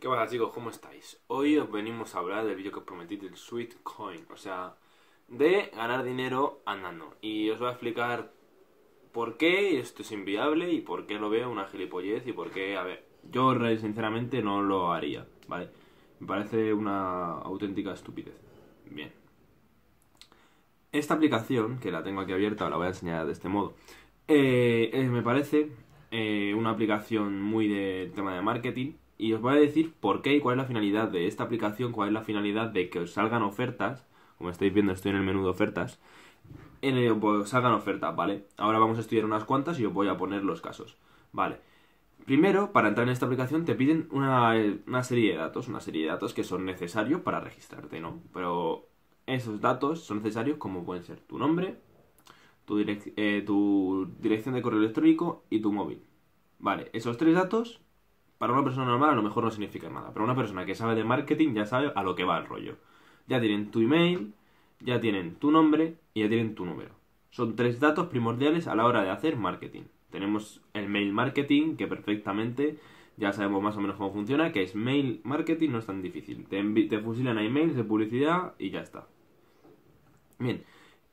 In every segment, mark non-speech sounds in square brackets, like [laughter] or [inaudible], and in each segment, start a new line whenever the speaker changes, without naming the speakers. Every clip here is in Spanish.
¿Qué pasa chicos? ¿Cómo estáis? Hoy os venimos a hablar del vídeo que os prometí del Sweet Coin, o sea, de ganar dinero andando. Y os voy a explicar por qué esto es inviable y por qué lo veo una gilipollez y por qué, a ver, yo sinceramente no lo haría, ¿vale? Me parece una auténtica estupidez. Bien. Esta aplicación, que la tengo aquí abierta, la voy a enseñar de este modo, eh, eh, me parece eh, una aplicación muy de tema de marketing y os voy a decir por qué y cuál es la finalidad de esta aplicación, cuál es la finalidad de que os salgan ofertas. Como estáis viendo, estoy en el menú de ofertas. En el, os pues, salgan ofertas, ¿vale? Ahora vamos a estudiar unas cuantas y os voy a poner los casos, ¿vale? Primero, para entrar en esta aplicación te piden una, serie de datos, una serie de datos que son necesarios para registrarte, ¿no? Pero esos datos son necesarios como pueden ser tu nombre, tu, eh, tu dirección de correo electrónico y tu móvil. Vale, esos tres datos para una persona normal a lo mejor no significa nada, pero una persona que sabe de marketing ya sabe a lo que va el rollo. Ya tienen tu email, ya tienen tu nombre y ya tienen tu número. Son tres datos primordiales a la hora de hacer marketing. Tenemos el mail marketing, que perfectamente ya sabemos más o menos cómo funciona, que es mail marketing, no es tan difícil. Te, te fusilan a emails de publicidad y ya está. Bien,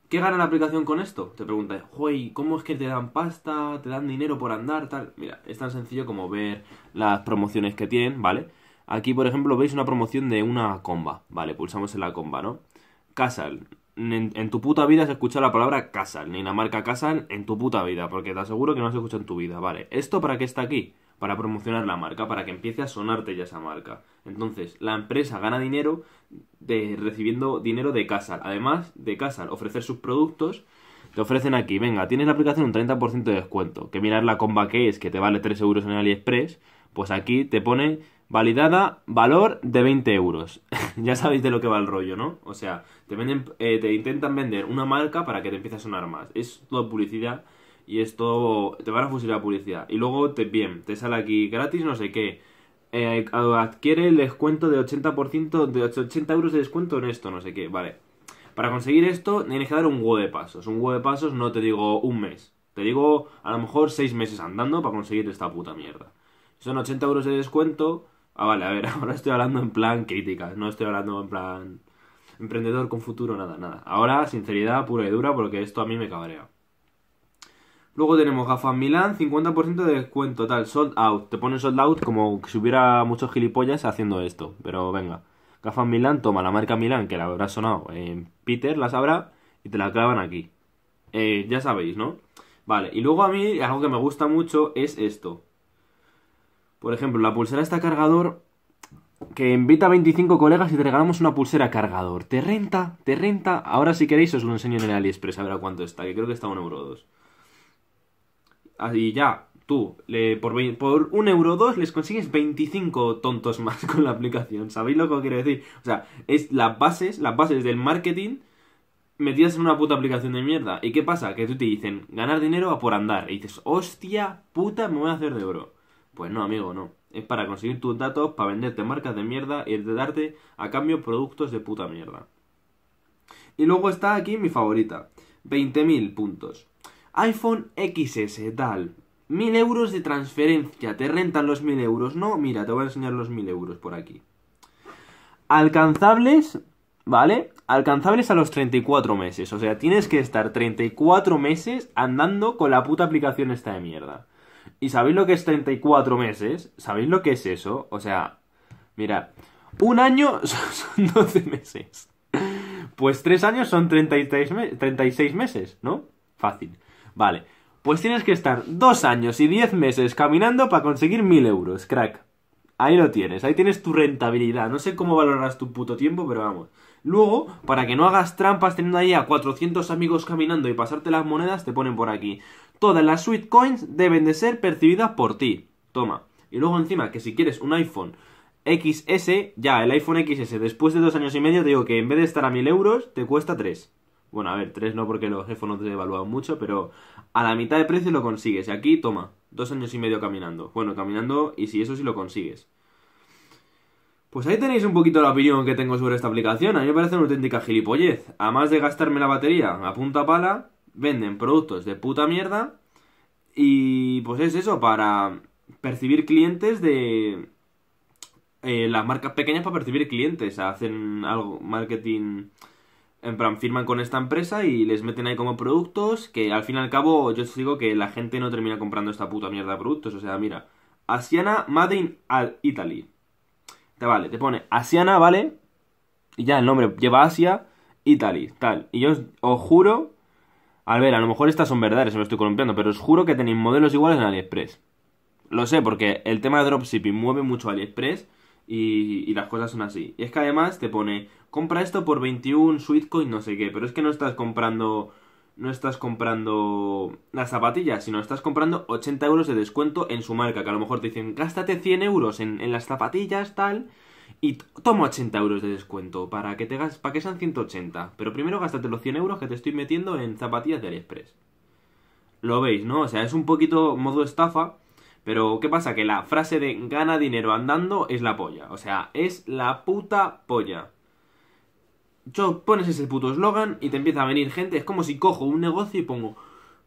¿Qué gana la aplicación con esto? Te pregunté, ¡hoy cómo es que te dan pasta, te dan dinero por andar, tal? Mira, es tan sencillo como ver las promociones que tienen, ¿vale? Aquí, por ejemplo, veis una promoción de una comba, ¿vale? Pulsamos en la comba, ¿no? Casal. En, tu puta vida has escuchado la palabra Casal, ni la marca Casal en tu puta vida, porque te aseguro que no has escuchado en tu vida, ¿vale? ¿Esto para qué está aquí? para promocionar la marca, para que empiece a sonarte ya esa marca. Entonces, la empresa gana dinero de, recibiendo dinero de Casal. Además de Casal ofrecer sus productos, te ofrecen aquí, venga, tienes la aplicación un 30% de descuento, que mirar la comba que es, que te vale 3 euros en AliExpress, pues aquí te pone validada, valor de 20 euros. [laughs] ya sabéis de lo que va el rollo, ¿no? O sea, eh, te, intentan vender una marca para que te empiece a sonar más. Es toda publicidad y esto te van a fusilar publicidad. Y luego, te, bien, te sale aquí gratis, no sé qué. Eh, adquiere el descuento de 80%, de 80 euros de descuento en esto, no sé qué, vale. Para conseguir esto, tienes que dar un huevo de pasos. Un huevo de pasos no te digo un mes. Te digo, a lo mejor, seis meses andando para conseguir esta puta mierda. Son 80 euros de descuento. Ah, vale, a ver, [laughs] ahora estoy hablando en plan crítica no estoy hablando en plan emprendedor con futuro, nada, nada. Ahora, sinceridad pura y dura, porque esto a mí me cabrea. Luego tenemos Gafan Milán, 50% de descuento, tal, sold out. Te ponen sold out como si hubiera muchos gilipollas haciendo esto, pero venga. Gafan Milan toma la marca Milán, que la habrá sonado en eh, Peter, la sabrá, y te la clavan aquí. Eh, ya sabéis, ¿no? Vale, y luego a mí algo que me gusta mucho es esto. Por ejemplo, la pulsera está cargador que invita a 25 colegas y te regalamos una pulsera cargador. ¿Te renta? ¿Te renta? Ahora si queréis os lo enseño en el AliExpress a ver a cuánto está, que creo que está a y ya, tú, por, un euro dos les consigues 25 tontos más [laughs] con la aplicación. ¿Sabéis lo que quiero decir? O sea, es las bases, las bases del marketing metidas en una puta aplicación de mierda. ¿Y qué pasa? Que tú te dicen, ganar dinero a por andar. Y dices, hostia puta, me voy a hacer de oro. Pues no, amigo, no. Es para conseguir tus datos, para venderte marcas de mierda y de darte a cambio productos de puta mierda. Y luego está aquí mi favorita. 20.000 puntos iPhone XS, tal. 1000 euros de transferencia, te rentan los 1000 euros, ¿no? Mira, te voy a enseñar los 1000 euros por aquí. Alcanzables, ¿vale? Alcanzables a los 34 meses, o sea, tienes que estar 34 meses andando con la puta aplicación esta de mierda. ¿Y sabéis lo que es 34 meses? ¿Sabéis lo que es eso? O sea, mira un año [laughs] son 12 meses. Pues 3 años son 36 meses, ¿no? Fácil. Vale, pues tienes que estar dos años y diez meses caminando para conseguir mil euros, crack. Ahí lo tienes, ahí tienes tu rentabilidad. No sé cómo valorarás tu puto tiempo, pero vamos. Luego, para que no hagas trampas teniendo ahí a 400 amigos caminando y pasarte las monedas, te ponen por aquí. Todas las sweet coins deben de ser percibidas por ti. Toma. Y luego encima, que si quieres un iPhone XS, ya, el iPhone XS, después de dos años y medio, te digo que en vez de estar a mil euros, te cuesta tres. Bueno, a ver, tres no porque los jefos no te devaluan mucho, pero a la mitad de precio lo consigues. Y aquí, toma, dos años y medio caminando. Bueno, caminando y si eso sí lo consigues. Pues ahí tenéis un poquito la opinión que tengo sobre esta aplicación. A mí me parece una auténtica gilipollez. Además de gastarme la batería a punta pala, venden productos de puta mierda. Y pues es eso, para percibir clientes de... Eh, las marcas pequeñas para percibir clientes. Hacen algo, marketing en plan, firman con esta empresa y les meten ahí como productos que al fin y al cabo yo os digo que la gente no termina comprando esta puta mierda de productos. O sea, mira, Asiana Made in Italy. Te vale, te pone Asiana, ¿vale? Y ya el nombre lleva Asia, Italy, tal. Y yo os, juro, a ver, a lo mejor estas son verdades, me estoy columpiando, pero os juro que tenéis modelos iguales en AliExpress. Lo sé, porque el tema de dropshipping mueve mucho AliExpress y, las cosas son así. Y es que además te pone, compra esto por 21 Sweetcoin, no sé qué, pero es que no estás comprando no estás comprando las zapatillas, sino estás comprando 80 euros de descuento en su marca, que a lo mejor te dicen, gástate 100 euros en, en las zapatillas, tal, y toma 80 euros de descuento para que, te para que sean 180. Pero primero gástate los 100 euros que te estoy metiendo en zapatillas de Aliexpress. Lo veis, ¿no? O sea, es un poquito modo estafa, pero, ¿qué pasa? Que la frase de gana dinero andando es la polla. O sea, es la puta polla. Yo pones ese puto eslogan y te empieza a venir gente. Es como si cojo un negocio y pongo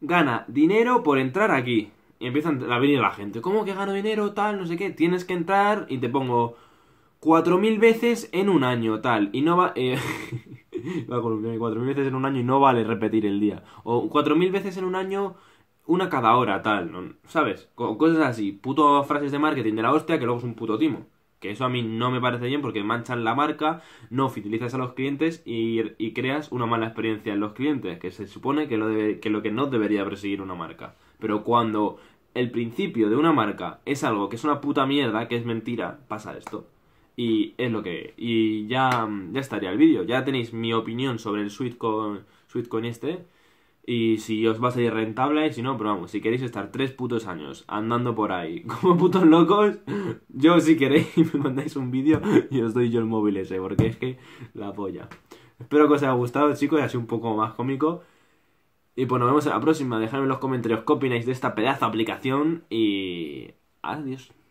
gana dinero por entrar aquí. Y empiezan a venir la gente. ¿Cómo que gano dinero? Tal, no sé qué. Tienes que entrar y te pongo cuatro mil veces en un año, tal. Y no va... Eh, [laughs] va cuatro mil veces en un año y no vale repetir el día. O cuatro mil veces en un año una cada hora, tal, ¿sabes? Cosas así, puto frases de marketing de la hostia que luego es un puto timo. Que eso a mí no me parece bien porque manchan la marca, no fidelizas a los clientes y, creas una mala experiencia en los clientes, que se supone que lo, que lo que no debería perseguir una marca. Pero cuando el principio de una marca es algo que es una puta mierda, que es mentira, pasa esto. Y es lo que... Y ya, ya estaría el vídeo. Ya tenéis mi opinión sobre el Sweetcoin, Sweetcoin este y si os va a salir rentable y si no, pero vamos, si queréis estar tres putos años andando por ahí [laughs] como putos locos, yo si queréis [laughs] me mandáis un vídeo y os doy yo el móvil ese, porque es que la polla. Espero que os haya gustado, chicos, y así un poco más cómico. Y pues nos vemos en la próxima. Dejadme en los comentarios qué opináis de esta pedazo aplicación y... Adiós.